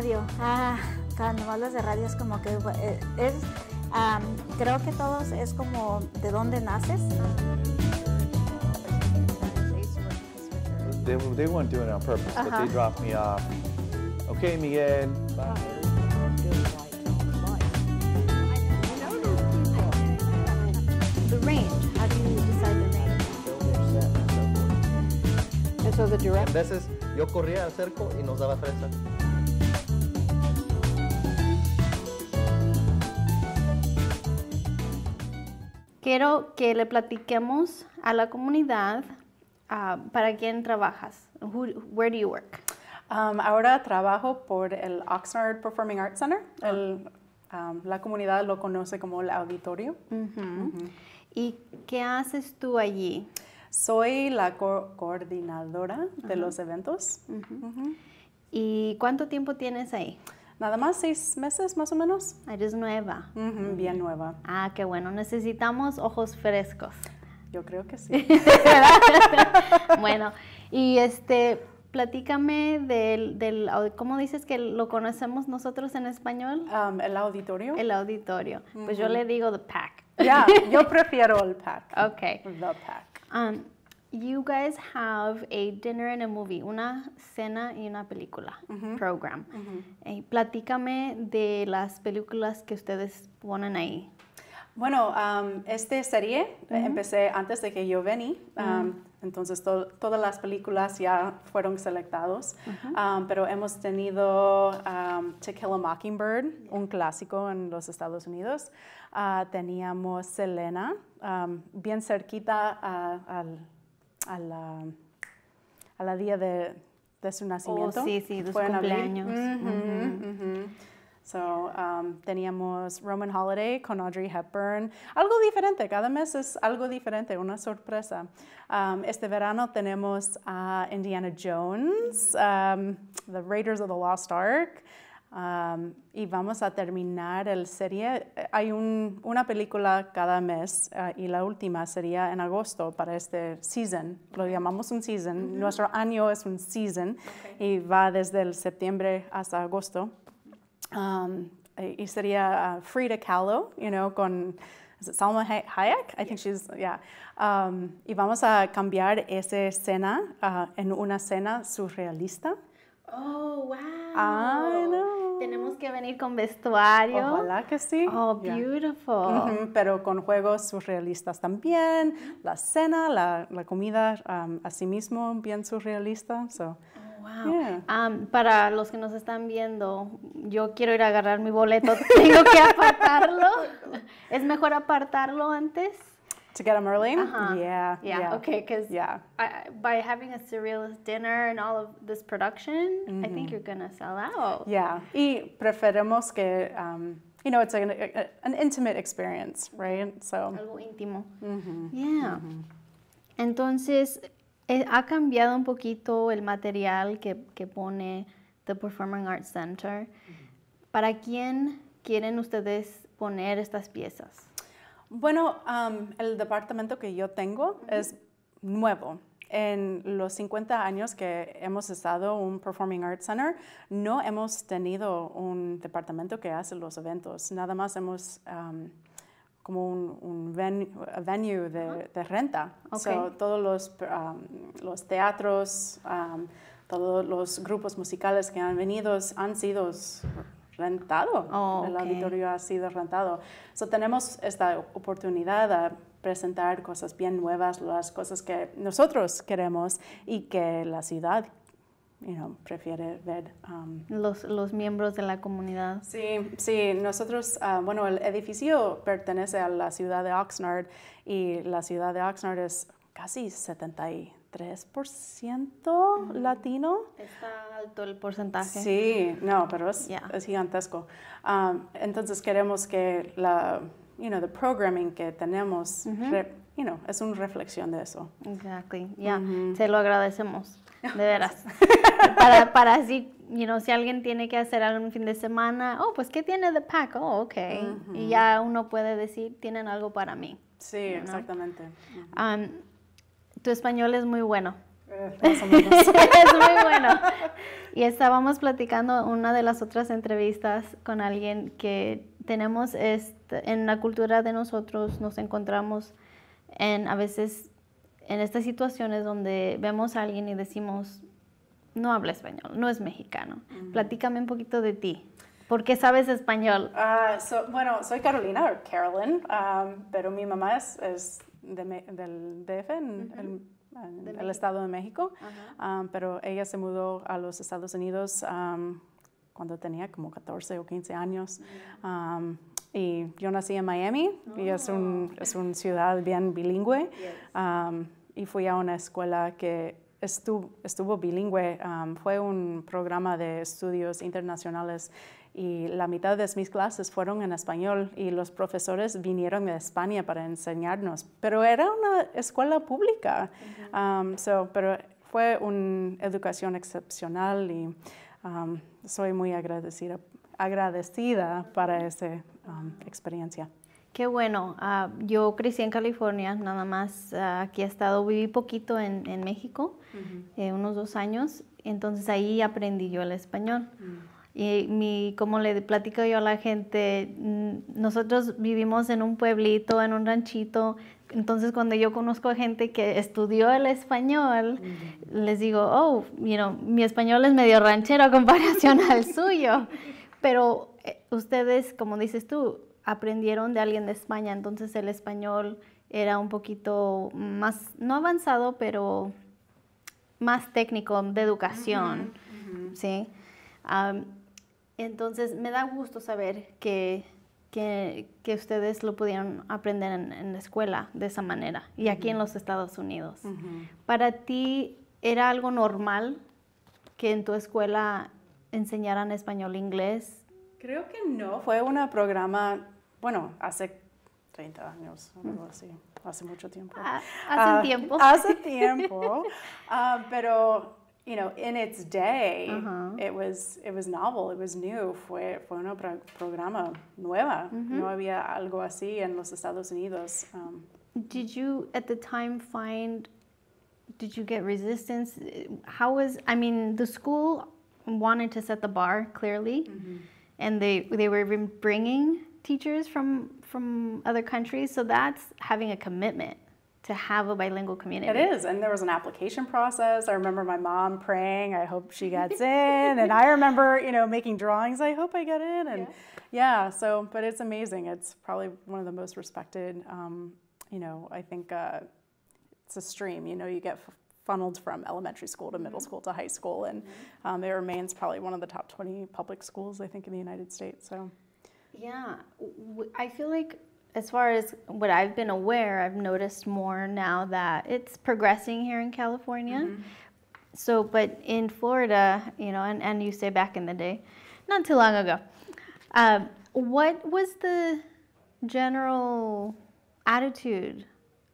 radio. Ah, cuando hablas de radio es como que eh, es, um, creo que todos es como de dónde naces. They, they weren't doing it on purpose, but they dropped me off. Okay, Miguel, bye. Entonces, yo corría al cerco y nos daba fresa. quiero que le platiquemos a la comunidad ah, para quién trabajas. where do you work? Um, ahora trabajo por el Oxnard Performing Arts Center. Um, la comunidad lo conoce como el auditorio. ¿Y qué haces tú allí? Soy la coordinadora de los eventos. ¿Y cuánto tiempo tienes ahí? Nada más seis meses más o menos. Eres nueva. bien nueva. Ah, qué bueno. Necesitamos ojos frescos. Yo creo que sí. bueno, y este, platícame del, del, ¿cómo dices que lo conocemos nosotros en español? el auditorio. El auditorio. Pues yo le digo the pack. Ya, yo prefiero el pack. Ok. The pack. Um, you guys have a dinner and a movie, una cena y una película program. Eh, platícame de las películas que ustedes ponen ahí. Bueno, um, esta serie eh, empecé antes de que yo vení, entonces todas las películas ya fueron selectadas, pero hemos tenido To Kill a Mockingbird, un clásico en los Estados Unidos, ah, teníamos Selena, bien cerquita al a la, a la día de, su nacimiento. de su oh, cumpleaños. So, um, teníamos Roman Holiday con Audrey Hepburn. Algo diferente, cada mes es algo diferente, una sorpresa. Um, este verano tenemos a Indiana Jones, um, The Raiders of the Lost Ark y vamos a terminar el serie. Eh, hay una película cada mes eh, y la última sería en agosto para este season. Lo llamamos un season. Nuestro año es un season y va desde el septiembre hasta agosto. y sería ah, Frida Kahlo, you know, con Salma Hayek? I think she's, yeah. y vamos a cambiar esa escena ah, en una escena surrealista. Oh, wow. Tenemos que venir con vestuario. Ojalá que sí. Oh, beautiful. pero con juegos surrealistas también, la cena, la, la comida, asimismo así mismo bien surrealista. Oh, wow. para los que nos están viendo, yo quiero ir a agarrar mi boleto. ¿Tengo que apartarlo? ¿Es mejor apartarlo antes? To get them early? Uh-huh. yeah, yeah, Okay, because yeah. by having a surrealist dinner and all of this production, I think mm-hmm. you're going to sell out. Yeah. Y preferimos que, um, you know, it's an, intimate experience, right? So. Algo íntimo. Mm-hmm, yeah. Mm-hmm. Entonces, eh, ha cambiado un poquito el material que, que pone The Performing Arts Center. ¿Para quién quieren ustedes poner estas piezas? Bueno, el departamento que yo tengo es nuevo. En los 50 años que hemos estado un Performing Arts Center, no hemos tenido un departamento que hace los eventos. Nada más hemos como un, venue de, renta. todos los teatros, todos los grupos musicales que han venido han sido rentado. Oh, el auditorio ha sido rentado. So, tenemos esta oportunidad de presentar cosas bien nuevas, las cosas que nosotros queremos y que la ciudad prefiere ver. Um, los, los, miembros de la comunidad. Sí, sí, nosotros, ah, bueno, el edificio pertenece a la ciudad de Oxnard y la ciudad de Oxnard es casi 70 y 3% latino. Está alto el porcentaje. Sí, no, pero es, gigantesco. Um, entonces queremos que la, you know, the programming que tenemos, you know, es una reflexión de eso. Exactly, ya, se lo agradecemos, de veras. para, para así, you know, si alguien tiene que hacer algún fin de semana, oh, pues, ¿qué tiene de Pack? Oh, ok. Y ya uno puede decir, tienen algo para mí. Sí, exactamente. Tu español es muy bueno. Eh, es muy bueno. Y estábamos platicando una de las otras entrevistas con alguien que tenemos este, en la cultura de nosotros, nos encontramos en a veces en estas situaciones donde vemos a alguien y decimos, no habla español, no es mexicano. Platícame un poquito de ti. ¿Por qué sabes español? Ah, bueno, soy Carolina, o Carolyn, um, pero mi mamá es del DF, en, el, Estado de México, ah, pero ella se mudó a los Estados Unidos cuando tenía como 14 o 15 años. y yo nací en Miami, y es, oh. es una ciudad bien bilingüe, y fui a una escuela que estuvo, estuvo bilingüe, fue un programa de estudios internacionales y la mitad de mis clases fueron en español y los profesores vinieron de España para enseñarnos, pero era una escuela pública, um, pero fue una educación excepcional y um, soy muy agradecida, agradecida para esa um, experiencia. Qué bueno. Ah, yo crecí en California, nada más ah, aquí he estado, viví poquito en, México, eh, unos dos años, entonces ahí aprendí yo el español. Mm. Y mi, como le platico yo a la gente, mm, nosotros vivimos en un pueblito, en un ranchito, entonces cuando yo conozco a gente que estudió el español, les digo, oh, mi español es medio ranchero a comparación al suyo, pero eh, ustedes, como dices tú, aprendieron de alguien de España, entonces el español era un poquito más, no avanzado, pero más técnico de educación, ¿sí? Entonces me da gusto saber que, ustedes lo pudieron aprender en, la escuela de esa manera y aquí en los Estados Unidos. ¿Para ti era algo normal que en tu escuela enseñaran español e inglés? Creo que no. Fue un programa, bueno, hace 30 años, algo así, hace mucho tiempo. Ah, hace ah, tiempo. Hace tiempo, ah, pero you know, in its day, uh -huh. it was it was novel, it was new, fue, fue un pro programa nueva. Mm-hmm. No había algo así en los Estados Unidos. Um, did you at the time find? Did you get resistance? How was I mean, the school wanted to set the bar clearly, mm -hmm. and they they were bringing teachers from from other countries, so that's having a commitment to have a bilingual community. It is, and there was an application process. I remember my mom praying, I hope she gets in, and I remember, you know, making drawings, I hope I get in, and yeah, yeah so, but it's amazing. It's probably one of the most respected, um, you know, I think uh, it's a stream, you know, you get funneled from elementary school to middle mm -hmm. school to high school, and mm-hmm. um, it remains probably one of the top 20 public schools, I think, in the United States, so. Yeah, I feel like as far as what I've been aware, I've noticed more now that it's progressing here in California. Mm -hmm. So, but in Florida, you know, and, and you say back in the day, not too long ago, um, what was the general attitude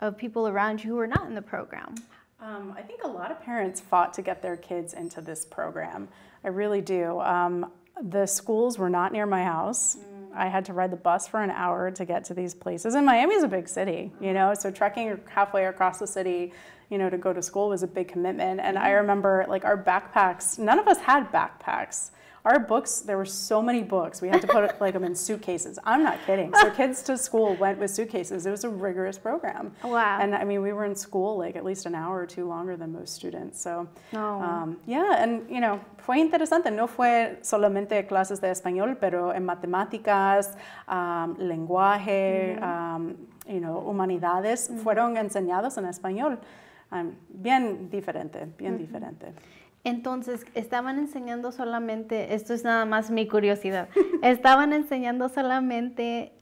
of people around you who were not in the program? Um, I think a lot of parents fought to get their kids into this program. I really do. Um, the schools were not near my house. Mm. I had to ride the bus for an hour to get to these places. And Miami's a big city, you know, so trekking halfway across the city, you know, to go to school was a big commitment. And I mm-hmm. remember like our backpacks, none of us had backpacks. Our books, there were so many books. We had to put like them in suitcases. I'm not kidding. So kids to school went with suitcases. It was a rigorous program. Wow. And I mean, we were in school like at least an hour or two longer than most students. So oh. um, yeah, and you know, fue interesante. No fue solamente clases de español, pero en matemáticas, um, lenguaje, mm -hmm. um, you know, humanidades mm -hmm. fueron enseñados en español. Um, bien diferente, bien mm -hmm. diferente. Entonces, estaban enseñando solamente, esto es nada más mi curiosidad, estaban enseñando solamente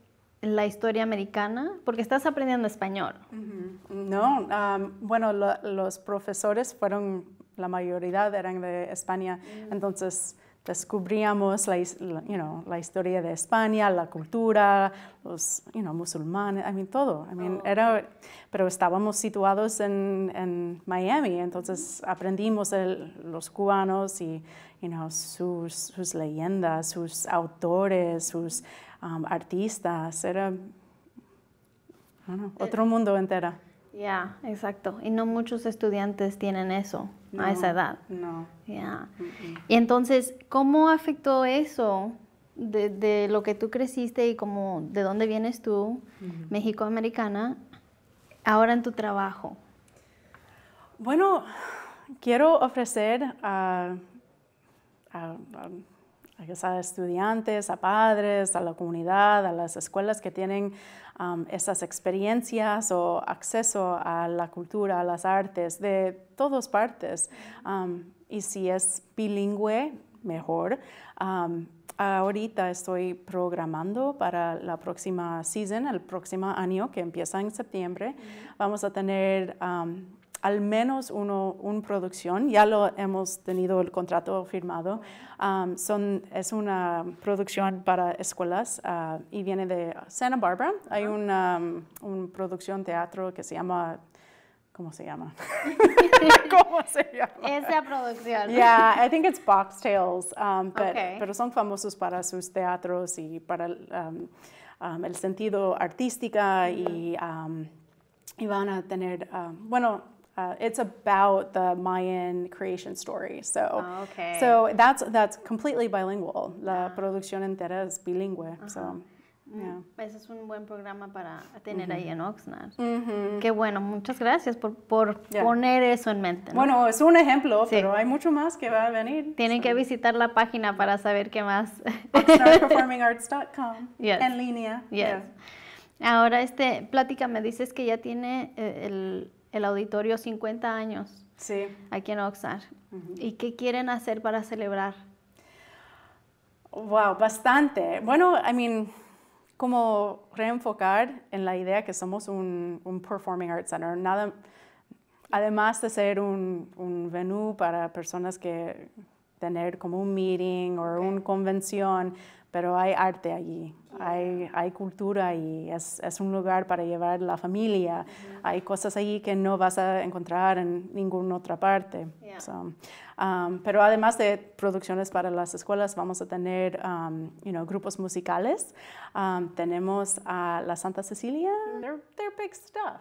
la historia americana, porque estás aprendiendo español. No, bueno, los profesores fueron, la mayoría eran de España, mm. entonces descubríamos la, historia de España, la cultura, los musulmanes, I mean, todo. Oh. pero estábamos situados en, Miami, entonces mm-hmm. aprendimos los cubanos y sus, leyendas, sus autores, sus um, artistas. Era eh, otro mundo entero. Ya, exacto. Y no muchos estudiantes tienen eso a esa edad. No. Ya. Y entonces, ¿cómo afectó eso de, lo que tú creciste y como de dónde vienes tú, México-americana, ahora en tu trabajo? Bueno, quiero ofrecer a, a, a estudiantes, a padres, a la comunidad, a las escuelas que tienen esas experiencias o acceso a la cultura, a las artes, de todas partes. y si es bilingüe, mejor. ahorita estoy programando para la próxima season, el próximo año que empieza en septiembre. Vamos a tener al menos una producción, ya lo hemos tenido el contrato firmado, um, son, es una producción para escuelas uh, y viene de Santa Barbara. Hay una um, producción teatro que se llama ¿Cómo se llama? ¿Cómo se llama? Esa producción. Yeah, I think it's Box um, pero son famosos para sus teatros y para el um, sentido artística y, y, van a tener, bueno, uh, it's about the Mayan creation story. So, oh, so that's that's completely bilingual. La ah. producción entera es bilingüe. So. Mm, ese es un buen programa para tener ahí en Oxnard. Qué bueno, muchas gracias por, por poner eso en mente. Bueno, es un ejemplo, pero hay mucho más que va a venir. Tienen que visitar la página para saber qué más. OxnardPerformingArts.com en línea. Yes. Ahora, este, plática, me dices que ya tiene eh, el el auditorio 50 años sí. aquí en Oxnard. ¿Y qué quieren hacer para celebrar? Wow, bastante. Bueno, I mean, como reenfocar en la idea que somos un, Performing Arts Center. Nada, además de ser un, venue para personas que tener como un meeting o una convención, pero hay arte allí hay, cultura y es, un lugar para llevar la familia. Hay cosas allí que no vas a encontrar en ninguna otra parte. Um, pero además de producciones para las escuelas, vamos a tener um, grupos musicales. Um, tenemos a la Santa Cecilia. Mm. they're, big stuff.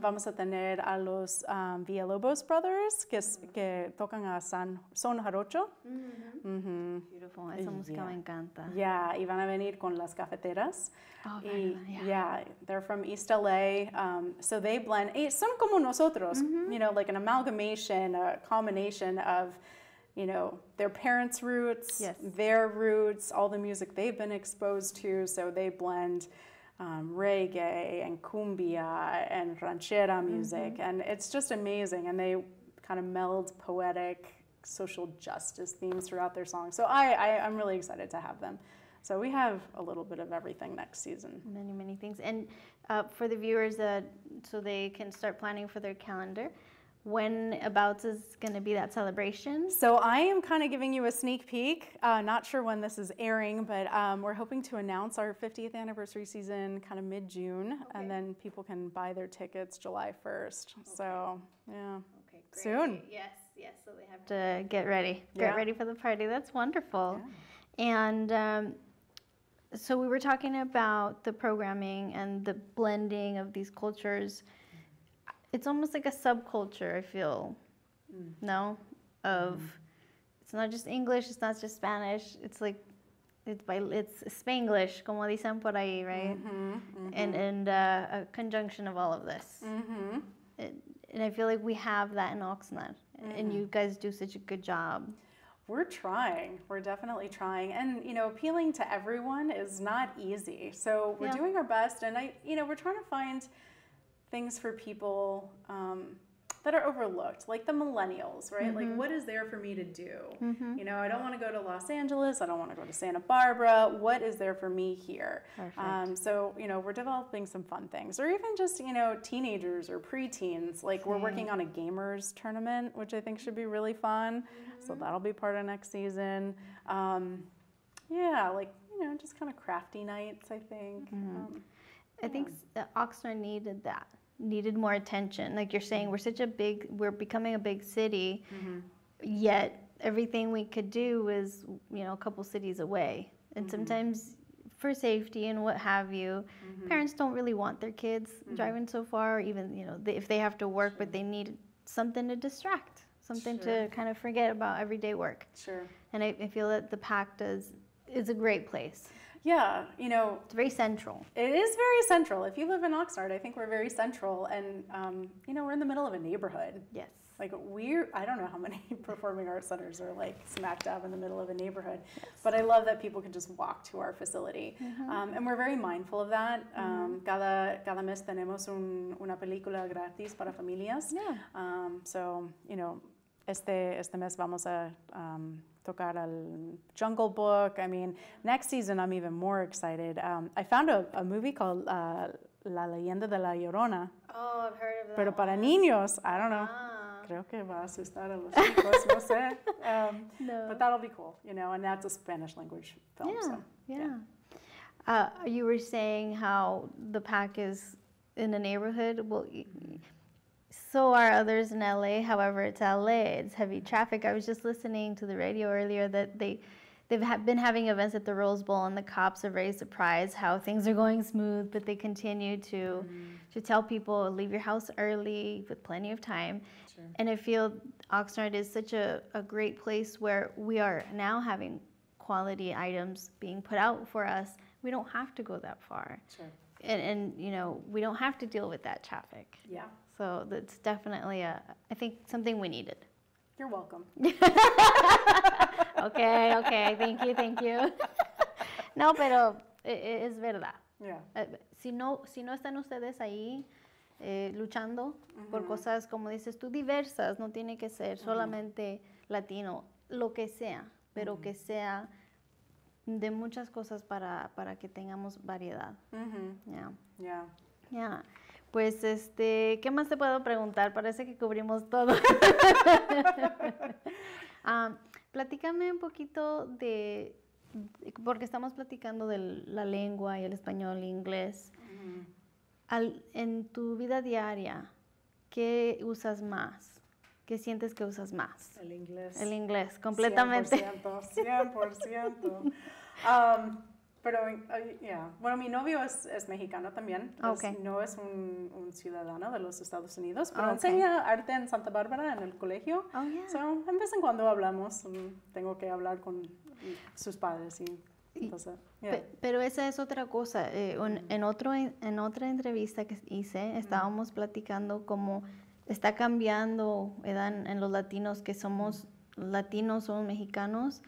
vamos a tener a los Villalobos Brothers mm. que, tocan a San, Son Jarocho. Mm-hmm. Mm-hmm. Beautiful. Esa música me encanta. y van a venir venir con las cafeteras. Oh, y, yeah. yeah. they're from East LA. Um, so they blend, they como nosotros, mm -hmm. you know, like an amalgamation, a combination of, you know, their parents' roots, yes. their roots, all the music they've been exposed to. So they blend um, reggae and cumbia and ranchera music. Mm -hmm. And it's just amazing. And they kind of meld poetic social justice themes throughout their songs. So I, I, am really excited to have them. So we have a little bit of everything next season. Many, many things. And uh, for the viewers, uh, so they can start planning for their calendar, when about is going to be that celebration? So I am kind of giving you a sneak peek. Uh, not sure when this is airing, but um, we're hoping to announce our 50th anniversary season kind of mid-June, okay. and then people can buy their tickets July 1st. Okay. So yeah, okay, great. soon. Yes, yes. So they have to get ready, get yeah. ready for the party. That's wonderful. Yeah. And um, so we were talking about the programming and the blending of these cultures. It's almost like a subculture, I feel. Mm. No? Of mm. it's not just English, it's not just Spanish, it's like it's by it's Spanglish, como dicen por ahí, right? Mm-hmm, mm-hmm. And and uh, a conjunction of all of this. Mm-hmm. It, and I feel like we have that in Oxnard, and you mm-hmm. guys do such a good job we're trying. We're definitely trying. And, you know, appealing to everyone is not easy. So we're yeah. doing our best. And I, you know, we're trying to find things for people um, that are overlooked, like the millennials, right? Mm-hmm. Like, what is there for me to do? Mm-hmm. You know, I don't want to go to Los Angeles. I don't want to go to Santa Barbara. What is there for me here? Um, so, you know, we're developing some fun things, or even just, you know, teenagers or preteens. Like, we're working on a gamers tournament, which I think should be really fun. Mm-hmm. So, that'll be part of next season. Um, yeah, like, you know, just kind of crafty nights, I think. Mm-hmm. Um, I yeah. think Oxnard needed that needed more attention. Like you're saying, we're such a big, we're becoming a big city, mm-hmm. yet everything we could do was, you know, a couple cities away. And mm-hmm. sometimes for safety and what have you, mm-hmm. parents don't really want their kids mm-hmm. driving so far, or even, you know, they, if they have to work, sure. but they need something to distract, something sure. to kind of forget about everyday work. Sure. And I, I feel that the PAC does, is a great place yeah, you know, it's very central. It is very central. If you live in Oxnard, I think we're very central, and um, you know, we're in the middle of a neighborhood. Yes. Like we're, I don't know how many performing arts centers are like smack dab in the middle of a neighborhood, yes. but I love that people can just walk to our facility, mm -hmm. um, and we're very mindful of that. Mm -hmm. um, mm-hmm. cada cada mes tenemos un, una película gratis para familias. Yeah. Um, so you know, este este mes vamos a um, tocar al Jungle Book. I mean, next season I'm even more excited. Um, I found a, a movie called uh, La Leyenda de la Llorona. Oh, I've heard of that. Pero para niños, I don't know. Ah. Creo que va a asustar a los chicos, no sé. Um, no. But that'll be cool, you know, and that's a Spanish language film. Yeah, so, yeah. yeah. Uh, you were saying how the pack is in the neighborhood. Well, so are others in LA. However, it's LA. It's heavy traffic. I was just listening to the radio earlier that they they've ha been having events at the Rose Bowl, and the cops are very surprised how things are going smooth, but they continue to mm to tell people leave your house early with plenty of time. Sure. And I feel Oxnard is such a, a great place where we are now having quality items being put out for us. We don't have to go that far. Sure. And, and you know we don't have to deal with that traffic. Yeah. So that's definitely a, I think, something we needed. You're welcome. okay, okay, thank you, thank you. no, pero e, e, es verdad. Eh, si, no, si no están ustedes ahí eh, luchando por cosas, como dices tú, diversas, no tiene que ser solamente latino, lo que sea, pero que sea de muchas cosas para, para que tengamos variedad. Yeah. Pues, este, ¿qué más te puedo preguntar? Parece que cubrimos todo. Ah, platícame un poquito de, porque estamos platicando de la lengua y el español e inglés. en tu vida diaria, ¿qué usas más? ¿Qué sientes que usas más? El inglés. El inglés, completamente. 100%, 100%. Pero, bueno, mi novio es, mexicano también. Ah, no es un, ciudadano de los Estados Unidos, pero ah, enseña arte en Santa Bárbara en el colegio. Oh, en vez en cuando hablamos, mm, tengo que hablar con sus padres y entonces, Pero esa es otra cosa. Eh, mm. en, otro, en otra entrevista que hice, mm. estábamos platicando cómo está cambiando ¿verdad? En, en, los latinos que somos latinos o mexicanos,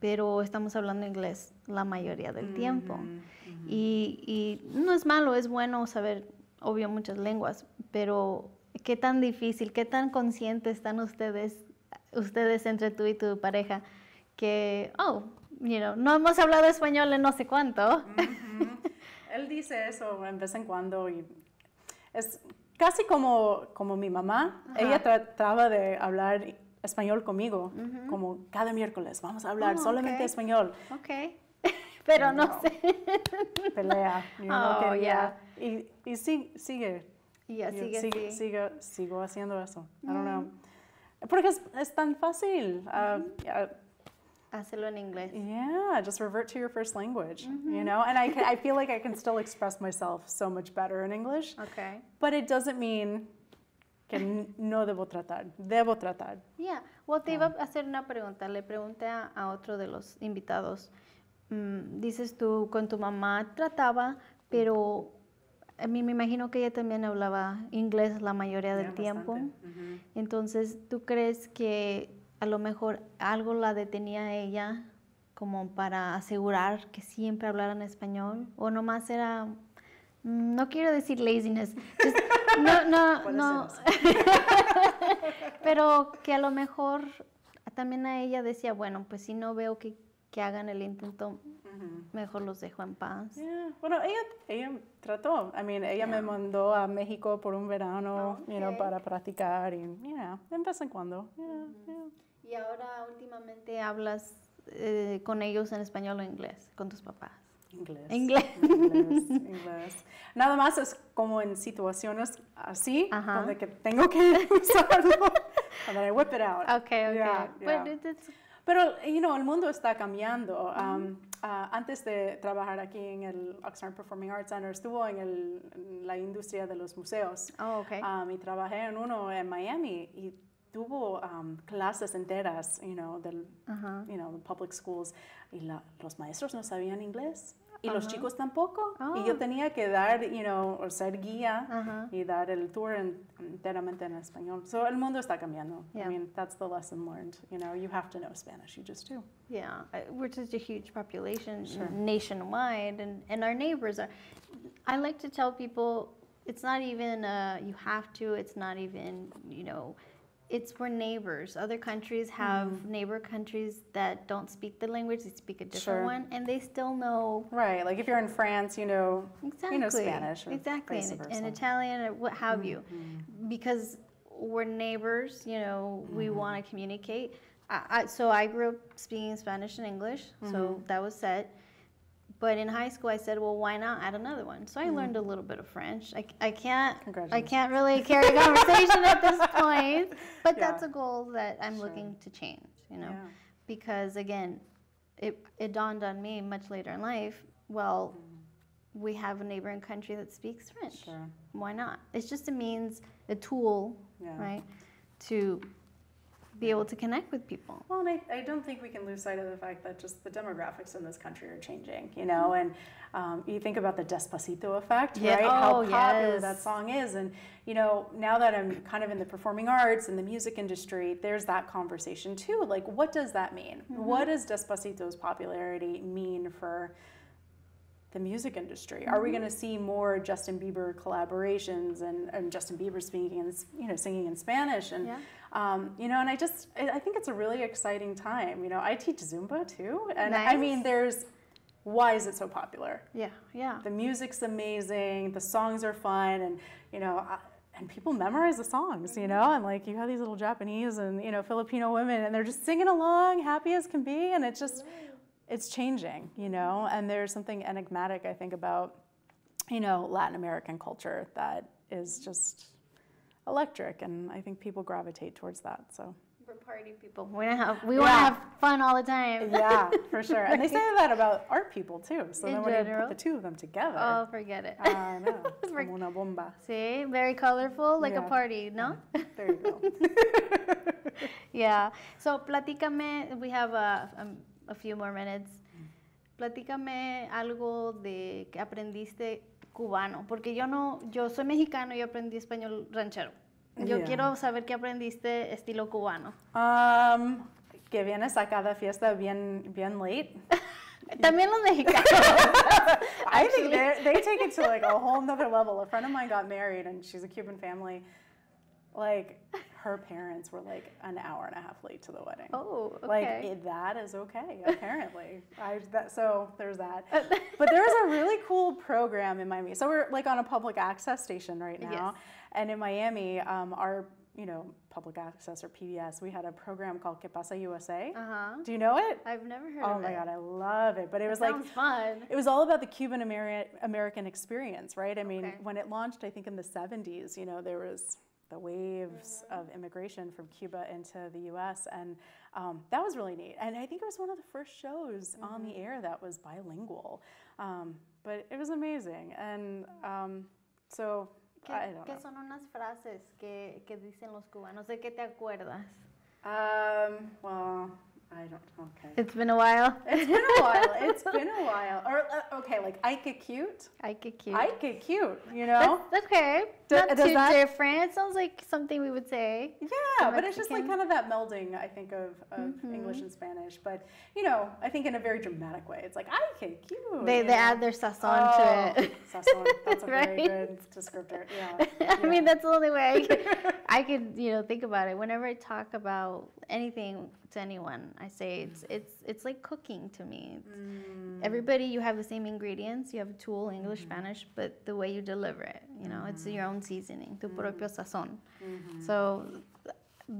pero estamos hablando inglés la mayoría del tiempo. Mm, y, no es malo, es bueno saber, obvio, muchas lenguas, pero qué tan difícil, qué tan conscientes están ustedes, ustedes entre tú y tu pareja, que, oh, mira, no hemos hablado español en no sé cuánto. Él dice eso en vez en cuando y es casi como, como mi mamá. Ella trataba de hablar español conmigo, como cada miércoles vamos a hablar ah, solamente español. Ok. Pero no, sé. Pelea. no yeah. Oh, y, y sí, sigue. Yeah, sigue, sigue, Sigo haciendo eso. I don't mm. know. Porque es, es tan fácil. Uh, Hacerlo en inglés. Yeah, just revert to your first language, you know? And I, I feel like I can still express myself so much better in English. Okay. But it doesn't mean que no debo tratar, debo tratar. Ya, yeah. well, te iba a hacer una pregunta, le pregunté a, otro de los invitados, mm, dices tú, con tu mamá trataba, pero a mí me imagino que ella también hablaba inglés la mayoría del tiempo, entonces, ¿tú crees que a lo mejor algo la detenía ella como para asegurar que siempre hablaran español? ¿O nomás era, mm, no quiero decir laziness, No, no, no. Pero que a lo mejor también a ella decía, bueno, pues si no veo que, que hagan el intento, mejor los dejo en paz. Bueno, ella, ella trató. I mean, ella me mandó a México por un verano, para practicar y, you de vez en cuando. Y ahora últimamente hablas eh, con ellos en español o inglés, con tus papás. Inglés. Inglés. Inglés, Nada más es como en situaciones así, donde que tengo que usarlo. And I whip it out. Okay, okay. Pero, you know, el mundo está cambiando. Um, ah, antes de trabajar aquí en el Oxnard Performing Arts Center, estuvo en, el, la industria de los museos. Oh, okay. Ah, y trabajé en uno en Miami y tuvo um, clases enteras, you know, del, uh -huh. you know, the public schools, y la, los maestros no sabían inglés. Y uh -huh. los chicos tampoco. Oh. Y yo ah. tenía que dar, you know, o ser guía uh -huh. y dar el tour en, enteramente en español. So el mundo está cambiando. Yeah. I mean, that's the lesson learned. You know, you have to know Spanish. You just do. Yeah, we're such a huge population sure. nationwide, and, and our neighbors are. I like to tell people it's not even a uh, you have to, it's not even, you know, it's for neighbors. Other countries have mm. neighbor countries that don't speak the language; they speak a different sure. one, and they still know. Right, like if you're in France, you know exactly. you know Spanish, exactly, and, and, Italian, or what have mm -hmm. you, mm-hmm. because we're neighbors. You know, mm -hmm. we mm-hmm. want to communicate. I, I, so I grew up speaking Spanish and English, -hmm. so that was set. But in high school, I said, well, why not add another one? So I mm. learned a little bit of French. I, I can't I can't really carry a conversation at this point, but yeah. that's a goal that I'm sure. looking to change. You know, yeah. because again, it it dawned on me much later in life. Well, mm. we have a neighboring country that speaks French. Sure. Why not? It's just a means, a tool, yeah. right, to be able to connect with people. Well, and I, I, don't think we can lose sight of the fact that just the demographics in this country are changing, you know, and um, you think about the Despacito effect, yeah. right? Oh, How popular yes. that song is. And, you know, now that I'm kind of in the performing arts and the music industry, there's that conversation too. Like, what does that mean? Mm-hmm. What does Despacito's popularity mean for? the music industry? Are we mm-hmm. going to see more Justin Bieber collaborations and, and Justin Bieber speaking and you know singing in Spanish and yeah. Um, you know, and I just I think it's a really exciting time. You know, I teach Zumba too, and nice. I mean, there's why is it so popular? Yeah, yeah. The music's amazing, the songs are fun, and you know. I, and people memorize the songs, you know, and like you have these little Japanese and you know Filipino women, and they're just singing along, happy as can be, and it's just, it's changing, you know, and there's something enigmatic I think about, you know, Latin American culture that is just electric, and I think people gravitate towards that. So we're party people. We have we yeah. want to have fun all the time. Yeah, for sure. right. And they say that about art people too. So In then when general. you put the two of them together, oh, forget it. I know. como una bomba. See, very colorful, like yeah. a party. No. There you go. yeah. So, platícame. We have a, a, um, a few more minutes. Mm. Platícame algo de que aprendiste cubano, porque yo no, yo soy mexicano y aprendí español ranchero. Yo quiero saber qué aprendiste estilo cubano. que vienes a cada fiesta bien, bien late. También los mexicanos. I think they take it to like a whole nother level. A friend of mine got married and she's a Cuban family. Like her parents were like an hour and a half late to the wedding. Oh, okay. Like it, that is okay, apparently. I, that, so there's that. but there's a really cool program in Miami. So we're like on a public access station right now, yes. and in Miami, um, our you know, public access or PBS, we had a program called Que Pasa USA. Uh-huh. Do you know it? I've never heard oh of it. Oh my God, I love it. But it, it was like, fun. It was all about the Cuban Ameri- American experience, right? I mean, okay. when it launched, I think in the 70s, you know, there was the waves mm-hmm. of immigration from Cuba into the U.S. and um, that was really neat. And I think it was one of the first shows mm-hmm. on the mm-hmm. air that was bilingual, um, but it was amazing. And um, so ¿Qué, I don't ¿qué know. son unas frases que, que dicen los cubanos? ¿De qué te acuerdas? Um, well. I don't. Okay. It's been a while. It's been a while. It's been a while. Or uh, okay, like Ike cute. Ike cute. Ike cute. You know. That's, okay not does too that... different. Sounds like something we would say. Yeah, but Mexican. it's just like kind of that melding, I think, of, of mm-hmm. English and Spanish. But, you know, I think in a very dramatic way. It's like, I think you. They, they add their sazon oh, to it. Sazon. That's a right? very good descriptor. Yeah. yeah. I mean, that's the only way I could, you know, think about it. Whenever I talk about anything to anyone, I say it's, it's, it's like cooking to me. Mm. Everybody, you have the same ingredients, you have a tool, English, mm. Spanish, but the way you deliver it, you know, mm. it's your mm-hmm. own own seasoning, tu mm. propio sazon. Mm-hmm. So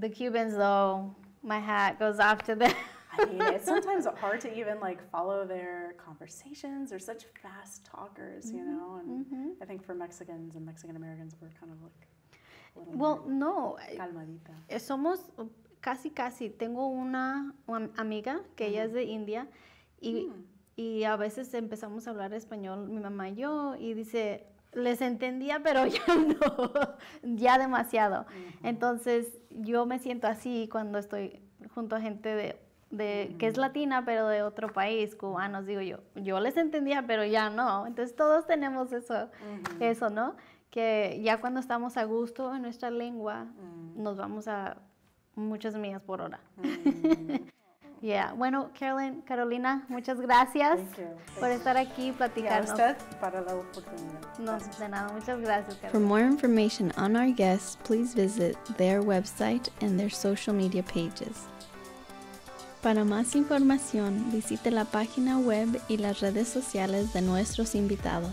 the Cubans, though, my hat goes off to them. I mean, it's sometimes hard to even like follow their conversations. They're such fast talkers, you mm-hmm. know. And mm -hmm. I think for Mexicans and Mexican Americans, we're kind of like. Well, no. Calmadita. Eh, somos casi casi. Tengo una amiga que mm -hmm. ella es mm-hmm. de India y, mm. y a veces empezamos a hablar español, mi mamá y yo, y dice, les entendía, pero ya no, ya demasiado. Entonces yo me siento así cuando estoy junto a gente de, que es latina, pero de otro país, cubanos, digo yo, yo les entendía, pero ya no. Entonces todos tenemos eso, eso, ¿no? Que ya cuando estamos a gusto en nuestra lengua, nos vamos a muchas millas por hora. Yeah. Bueno, Carolyn, Carolina, muchas gracias por estar aquí y platicarnos. Yeah, usted para la oportunidad. No, de nada, muchas gracias. Carolina. For more information on our guests, please visit their website and their social media pages. Para más información, visite la página web y las redes sociales de nuestros invitados.